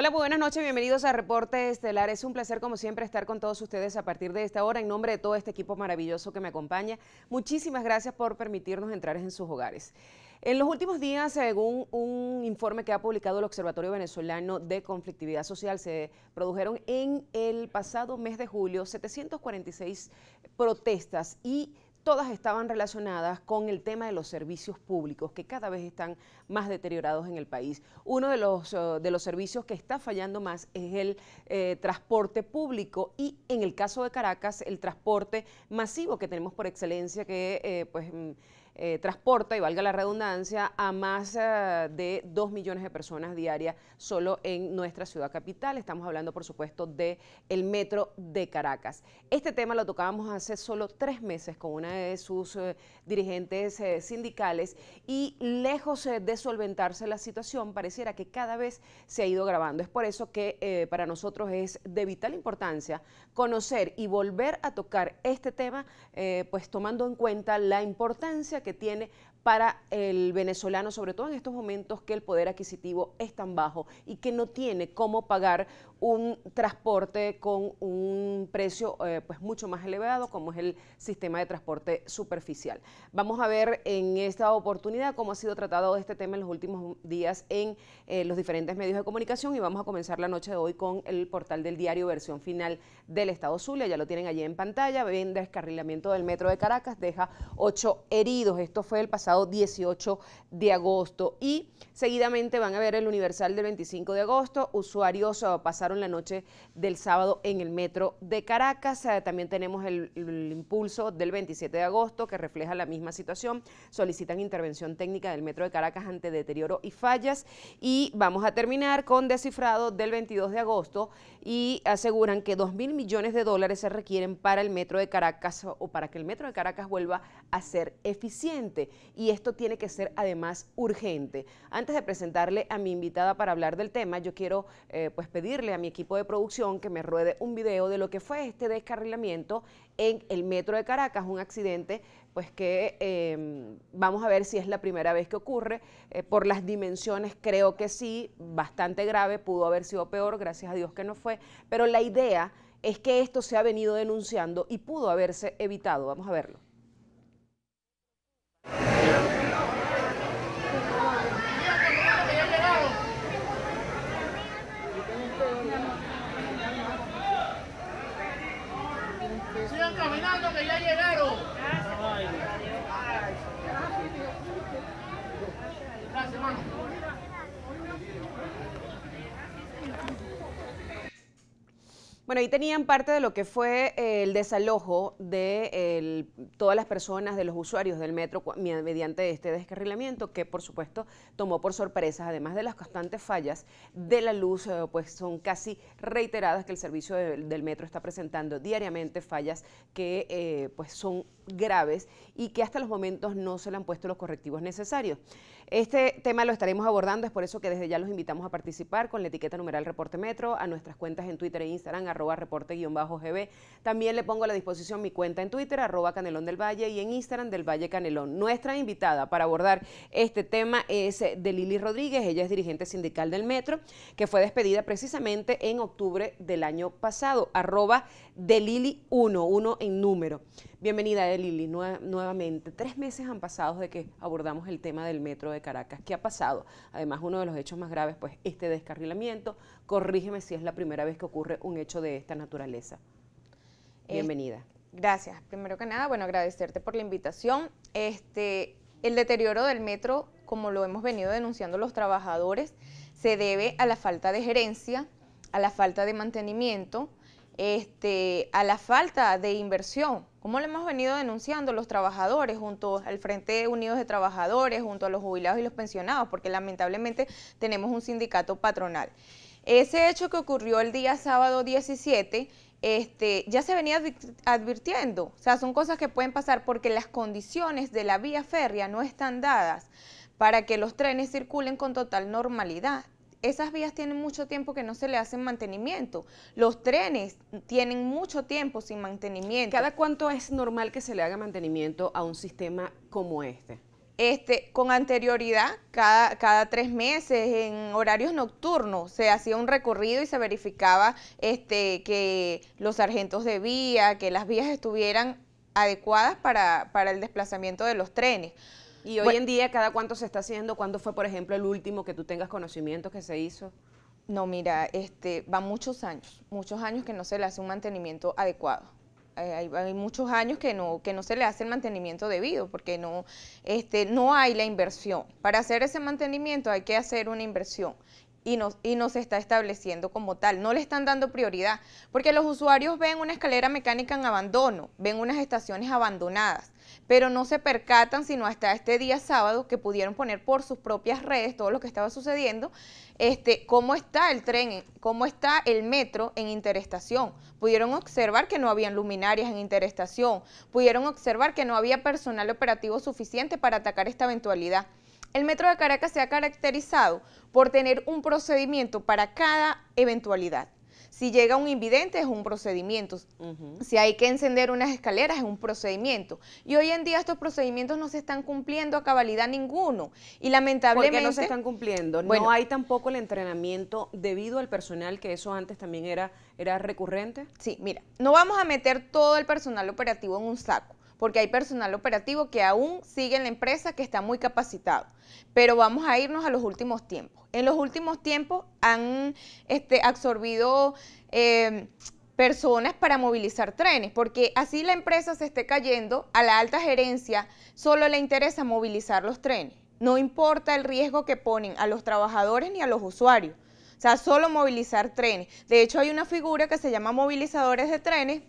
Hola, buenas noches, bienvenidos a Reporte Estelar. Es un placer, como siempre, estar con todos ustedes a partir de esta hora. En nombre de todo este equipo maravilloso que me acompaña, muchísimas gracias por permitirnos entrar en sus hogares. En los últimos días, según un informe que ha publicado el Observatorio Venezolano de Conflictividad Social, se produjeron en el pasado mes de julio 746 protestas y todas estaban relacionadas con el tema de los servicios públicos, que cada vez están más deteriorados en el país. Uno de los, eh, de los servicios que está fallando más es el eh, transporte público y en el caso de Caracas, el transporte masivo que tenemos por excelencia, que eh, pues mm, eh, transporta, y valga la redundancia, a más eh, de dos millones de personas diarias solo en nuestra ciudad capital. Estamos hablando, por supuesto, del el metro de Caracas. Este tema lo tocábamos hace solo tres meses con una de sus eh, dirigentes sindicales y lejos de solventarse la situación, pareciera que cada vez se ha ido grabando. Es por eso que para nosotros es de vital importancia conocer y volver a tocar este tema, pues tomando en cuenta la importancia que que tiene para el venezolano, sobre todo en estos momentos que el poder adquisitivo es tan bajo y que no tiene cómo pagar un transporte con un precio eh, pues mucho más elevado como es el sistema de transporte superficial. Vamos a ver en esta oportunidad cómo ha sido tratado este tema en los últimos días en eh, los diferentes medios de comunicación y vamos a comenzar la noche de hoy con el portal del diario versión final del Estado Zulia, ya lo tienen allí en pantalla, ven descarrilamiento del metro de Caracas, deja ocho heridos, esto fue el pasado 18 de agosto. Y seguidamente van a ver el Universal del 25 de agosto. Usuarios eh, pasaron la noche del sábado en el metro de Caracas. Eh, también tenemos el, el impulso del 27 de agosto que refleja la misma situación. Solicitan intervención técnica del metro de Caracas ante deterioro y fallas. Y vamos a terminar con descifrado del 22 de agosto y aseguran que 2 mil millones de dólares se requieren para el metro de Caracas o para que el metro de Caracas vuelva a ser eficiente y esto tiene que ser además urgente. Antes de presentarle a mi invitada para hablar del tema, yo quiero eh, pues pedirle a mi equipo de producción que me ruede un video de lo que fue este descarrilamiento en el metro de Caracas, un accidente pues que em, vamos a ver si es la primera vez que ocurre. Eh, por las dimensiones creo que sí, bastante grave, pudo haber sido peor, gracias a Dios que no fue, pero la idea es que esto se ha venido denunciando y pudo haberse evitado. Vamos a verlo. Sigan caminando que ya llegaron. Gracias, hermano. Bueno, ahí tenían parte de lo que fue eh, el desalojo de todas las personas, de los usuarios del metro mediante este descarrilamiento, que por supuesto tomó por sorpresa, además de las constantes fallas de la luz, eh, pues son casi reiteradas que el servicio del metro está presentando diariamente fallas que eh, pues son graves y que hasta los momentos no se le han puesto los correctivos necesarios. Este tema lo estaremos abordando, es por eso que desde ya los invitamos a participar con la etiqueta numeral reporte metro, a nuestras cuentas en Twitter e Instagram, arroba reporte-gb. También le pongo a la disposición mi cuenta en Twitter, arroba Canelón del Valle y en Instagram del Valle Canelón. Nuestra invitada para abordar este tema es eh, de Rodríguez, ella es dirigente sindical del Metro, que fue despedida precisamente en octubre del año pasado, arroba de 1, en número. Bienvenida de Lili nuevamente. Tres meses han pasado de que abordamos el tema del Metro de Caracas. ¿Qué ha pasado? Además, uno de los hechos más graves, pues este descarrilamiento. Corrígeme si es la primera vez que ocurre un hecho de de esta naturaleza. Este, Bienvenida. gracias. Primero que nada, bueno, agradecerte por la invitación. Este, el deterioro del metro, como lo hemos venido denunciando los trabajadores, se debe a la falta de gerencia, a la falta de mantenimiento, este, a la falta de inversión. Como lo hemos venido denunciando los trabajadores junto al Frente Unidos de Trabajadores, junto a los jubilados y los pensionados, porque lamentablemente tenemos un sindicato patronal. Ese hecho que ocurrió el día sábado 17 este, ya se venía advirtiendo. O sea, son cosas que pueden pasar porque las condiciones de la vía férrea no están dadas para que los trenes circulen con total normalidad. Esas vías tienen mucho tiempo que no se le hacen mantenimiento. Los trenes tienen mucho tiempo sin mantenimiento. ¿Cada cuánto es normal que se le haga mantenimiento a un sistema como este? Este, con anterioridad, cada, cada, tres meses, en horarios nocturnos, se hacía un recorrido y se verificaba este, que los sargentos de vía, que las vías estuvieran adecuadas para, para el desplazamiento de los trenes. ¿Y hoy en día cada cuánto se está haciendo? ¿Cuándo fue, por ejemplo, el último que tú tengas conocimiento que se hizo? No, mira, este, van muchos años, muchos años que no se le hace un mantenimiento adecuado. Eh, hay, muchos años que no, que no se le hace el mantenimiento debido porque no, este, no hay la inversión. Para hacer ese mantenimiento hay que hacer una inversión y, nos, no se está estableciendo como tal. No le están dando prioridad, porque los usuarios ven una escalera mecánica en abandono, ven unas estaciones abandonadas, pero no se percatan sino hasta este día sábado que pudieron poner por sus propias redes todo lo que estaba sucediendo, este, cómo está el tren, cómo está el metro en interestación. Pudieron observar que no habían luminarias en interestación, pudieron observar que no había personal operativo suficiente para atacar esta eventualidad. El Metro de Caracas se ha caracterizado por tener un procedimiento para cada eventualidad. Si llega un invidente es un procedimiento. Si hay que encender unas escaleras es un procedimiento. Y hoy en día estos procedimientos no se están cumpliendo a cabalidad ninguno. Y lamentablemente... ¿Por no se están cumpliendo? no hay tampoco el entrenamiento debido al personal, que eso antes también era, era recurrente. Sí, mira, no vamos a meter todo el personal operativo en un saco porque hay personal operativo que aún sigue en la empresa que está muy capacitado. Pero vamos a irnos a los últimos tiempos. En los últimos tiempos han este, absorbido... Eh, personas para movilizar trenes, porque así la empresa se esté cayendo, a la alta gerencia solo le interesa movilizar los trenes. No importa el riesgo que ponen a los trabajadores ni a los usuarios. O sea, solo movilizar trenes. De hecho, hay una figura que se llama movilizadores de trenes,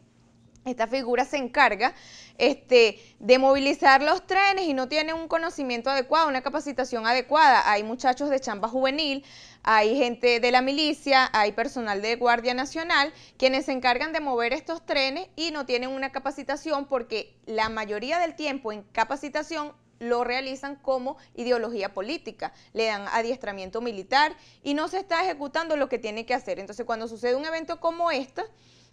esta figura se encarga este, de movilizar los trenes y no tiene un conocimiento adecuado, una capacitación adecuada. Hay muchachos de chamba juvenil, hay gente de la milicia, hay personal de Guardia Nacional, quienes se encargan de mover estos trenes y no tienen una capacitación porque la mayoría del tiempo en capacitación lo realizan como ideología política, le dan adiestramiento militar y no se está ejecutando lo que tiene que hacer. Entonces cuando sucede un evento como este,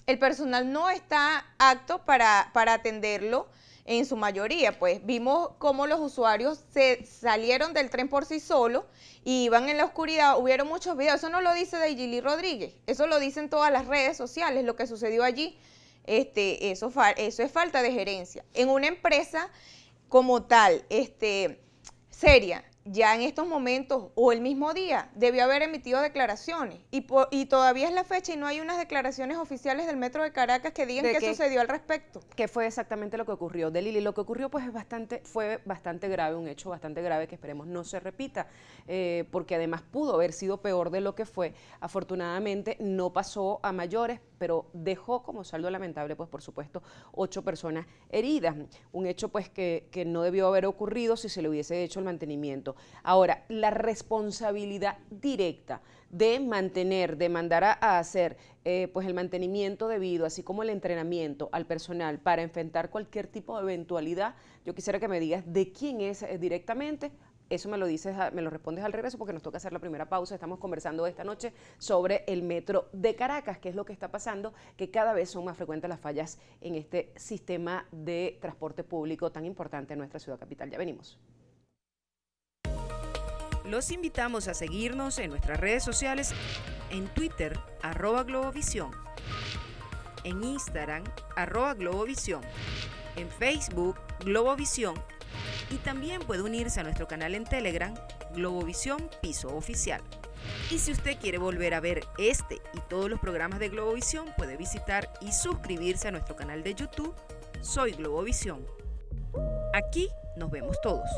el personal no está apto para, para atenderlo en su mayoría, pues vimos cómo los usuarios se salieron del tren por sí solos y iban en la oscuridad. Hubieron muchos videos, eso no lo dice de Jilly Rodríguez, eso lo dicen todas las redes sociales, lo que sucedió allí. Este, eso, eso es falta de gerencia. En una empresa como tal, este, seria, ya en estos momentos o el mismo día debió haber emitido declaraciones y, todavía es la fecha y no hay unas declaraciones oficiales del Metro de Caracas que digan qué, sucedió al respecto. Que fue exactamente lo que ocurrió de Lili. Lo que ocurrió pues es bastante, fue bastante grave, un hecho bastante grave que esperemos no se repita, eh, porque además pudo haber sido peor de lo que fue. Afortunadamente no pasó a mayores, pero dejó como saldo lamentable pues por supuesto ocho personas heridas. Un hecho pues que no debió haber ocurrido si se le hubiese hecho el mantenimiento. Ahora, la responsabilidad directa de mantener, de mandar a, hacer eh, pues el mantenimiento debido, así como el entrenamiento al personal para enfrentar cualquier tipo de eventualidad, yo quisiera que me digas de quién es eh, directamente eso me lo dices, me lo respondes al regreso porque nos toca hacer la primera pausa. Estamos conversando esta noche sobre el metro de Caracas, que es lo que está pasando, que cada vez son más frecuentes las fallas en este sistema de transporte público tan importante en nuestra ciudad capital. Ya venimos. Los invitamos a seguirnos en nuestras redes sociales, en Twitter, arroba Globovisión, en Instagram, arroba Globovisión, en Facebook, Globovisión, y también puede unirse a nuestro canal en Telegram, Globovisión Piso Oficial. Y si usted quiere volver a ver este y todos los programas de Globovisión, puede visitar y suscribirse a nuestro canal de YouTube, Soy Globovisión. Aquí nos vemos todos.